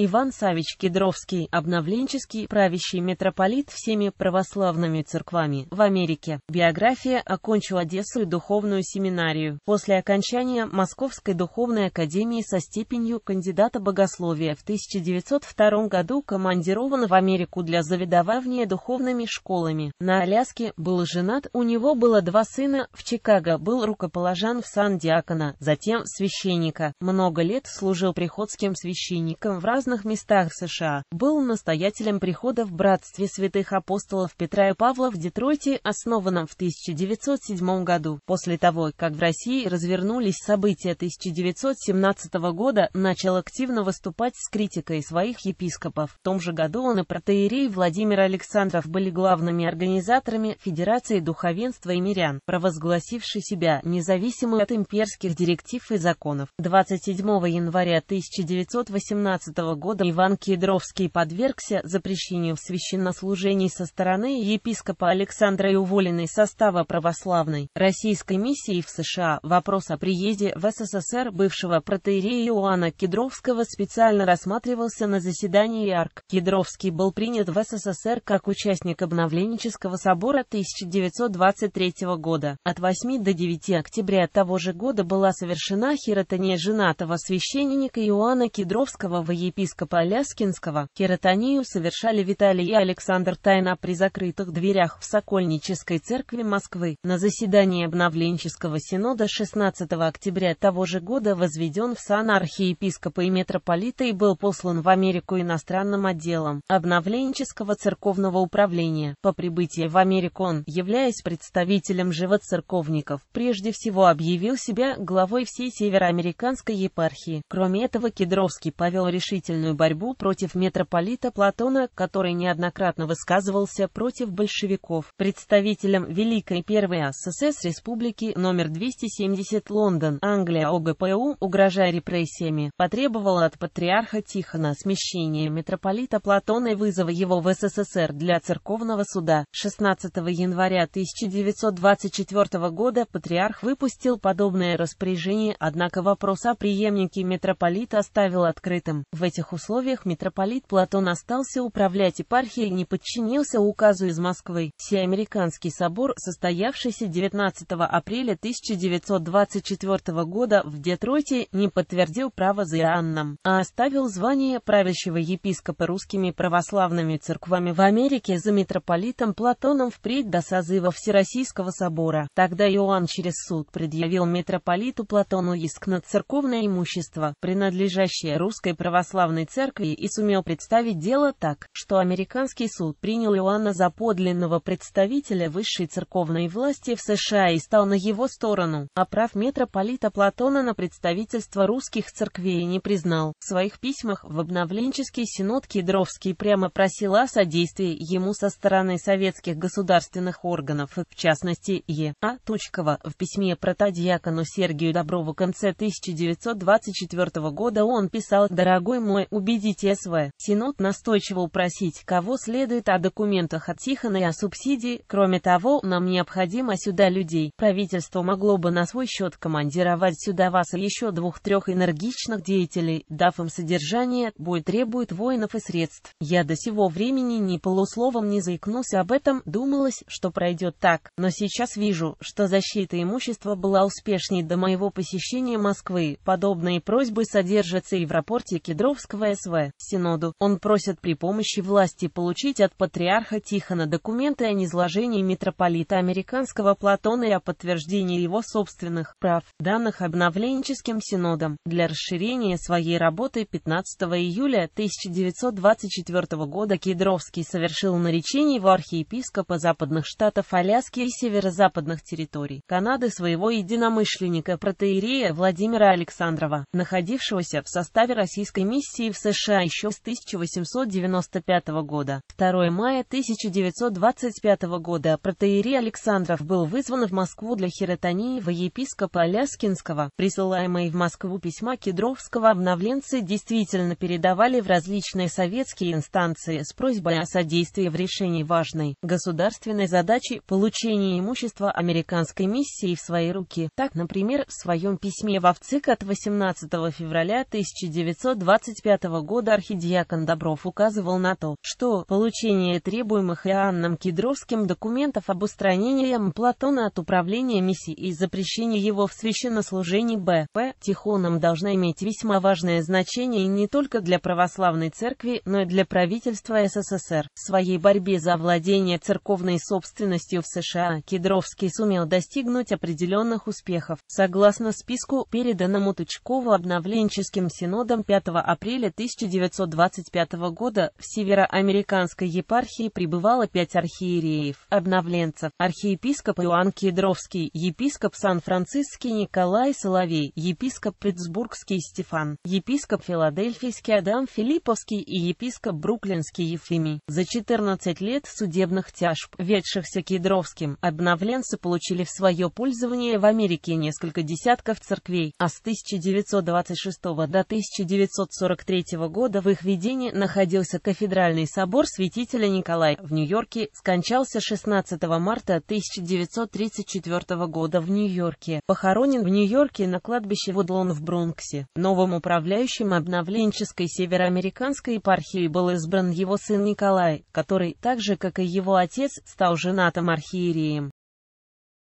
Иван Савич Кедровский, обновленческий правящий митрополит всеми православными церквами в Америке. Биография окончил Одессу и духовную семинарию. После окончания Московской духовной академии со степенью кандидата богословия в 1902 году командирован в Америку для заведования духовными школами. На Аляске был женат, у него было два сына, в Чикаго был рукоположен в сан-диакона, затем священника. Много лет служил приходским священником в разных известных местах США, был настоятелем прихода в Братстве святых апостолов Петра и Павла в Детройте, основанном в 1907 году. После того, как в России развернулись события 1917 года, начал активно выступать с критикой своих епископов. В том же году он и протеерей Владимир Александров были главными организаторами Федерации духовенства и мирян, провозгласившей себя независимой от имперских директив и законов. 27 января 1918 года года Иван Кедровский подвергся запрещению в священнослужении со стороны епископа Александра и уволенный состава православной российской миссии в США. Вопрос о приезде в СССР бывшего протеерея Иоанна Кедровского специально рассматривался на заседании ЯРК. Кедровский был принят в СССР как участник обновленческого собора 1923 года. От 8 до 9 октября того же года была совершена хиротония женатого священника Иоанна Кедровского в епископе епископа Ляскинского, кератонию совершали Виталий и Александр Тайна при закрытых дверях в Сокольнической церкви Москвы. На заседании обновленческого синода 16 октября того же года возведен в сан архиепископа и митрополита и был послан в Америку иностранным отделом обновленческого церковного управления. По прибытии в Америку он, являясь представителем живоцерковников, прежде всего объявил себя главой всей североамериканской епархии. Кроме этого Кедровский повел решительно социальную борьбу против митрополита Платона, который неоднократно высказывался против большевиков, представителем Великой Первой ССС Республики номер 270 Лондон, Англия ОГПУ, угрожая репрессиями, потребовала от патриарха Тихона смещения митрополита Платона и вызова его в СССР для церковного суда. 16 января 1924 года патриарх выпустил подобное распоряжение, однако вопрос о преемнике митрополита оставил открытым. В эти этих условиях митрополит Платон остался управлять епархией и не подчинился указу из Москвы. Всеамериканский собор, состоявшийся 19 апреля 1924 года в Детройте, не подтвердил право за Иоанном, а оставил звание правящего епископа русскими православными церквами в Америке за митрополитом Платоном впредь до созыва Всероссийского собора. Тогда Иоанн через суд предъявил митрополиту Платону иск на церковное имущество, принадлежащее русской православной православной церкви и сумел представить дело так, что американский суд принял Иоанна за подлинного представителя высшей церковной власти в США и стал на его сторону, а прав митрополита Платона на представительство русских церквей не признал. В своих письмах в обновленческий синод Кедровский прямо просил о содействии ему со стороны советских государственных органов, в частности, Е. А. Тучкова. В письме протодиакону Сергию Доброву конце 1924 года он писал «Дорогой мой Думай убедить СВ. Синод настойчиво упросить, кого следует о документах от Тихона и о субсидии. Кроме того, нам необходимо сюда людей. Правительство могло бы на свой счет командировать сюда вас и еще двух-трех энергичных деятелей, дав им содержание, бой требует воинов и средств. Я до сего времени ни полусловом не заикнулся об этом, думалось, что пройдет так, но сейчас вижу, что защита имущества была успешней до моего посещения Москвы. Подобные просьбы содержатся и в рапорте Кедровского, Вселенского СВ, Синоду, он просит при помощи власти получить от патриарха Тихона документы о низложении митрополита американского Платона и о подтверждении его собственных прав, данных обновленческим Синодом, для расширения своей работы 15 июля 1924 года Кедровский совершил наречение его архиепископа западных штатов Аляски и северо-западных территорий Канады своего единомышленника протеерея Владимира Александрова, находившегося в составе российской миссии России в США еще с 1895 года. 2 мая 1925 года протеерей Александров был вызван в Москву для хиротонии во епископа Аляскинского. Присылаемые в Москву письма Кедровского обновленцы действительно передавали в различные советские инстанции с просьбой о содействии в решении важной государственной задачи получения имущества американской миссии в свои руки. Так, например, в своем письме в ВЦИК от 18 февраля 1925 1995 года архидиакон Добров указывал на то, что получение требуемых Иоанном Кедровским документов об устранении М. Платона от управления миссией и запрещении его в священнослужении Б. П. Тихоном должна иметь весьма важное значение не только для православной церкви, но и для правительства СССР. В своей борьбе за владение церковной собственностью в США Кедровский сумел достигнуть определенных успехов. Согласно списку, переданному Тучкову обновленческим синодом 5 апреля апреля 1925 года в североамериканской епархии пребывало пять архиереев, обновленцев, архиепископ Иоанн Кедровский, епископ Сан-Франциский Николай Соловей, епископ Питтсбургский Стефан, епископ Филадельфийский Адам Филипповский и епископ Бруклинский Ефимий. За 14 лет судебных тяжб, ведшихся Кедровским, обновленцы получили в свое пользование в Америке несколько десятков церквей, а с 1926 до 1943 1973 года в их видении находился кафедральный собор святителя Николая в Нью-Йорке, скончался 16 марта 1934 года в Нью-Йорке, похоронен в Нью-Йорке на кладбище Вудлон в Бронксе. Новым управляющим обновленческой североамериканской епархии был избран его сын Николай, который, так же как и его отец, стал женатым архиереем.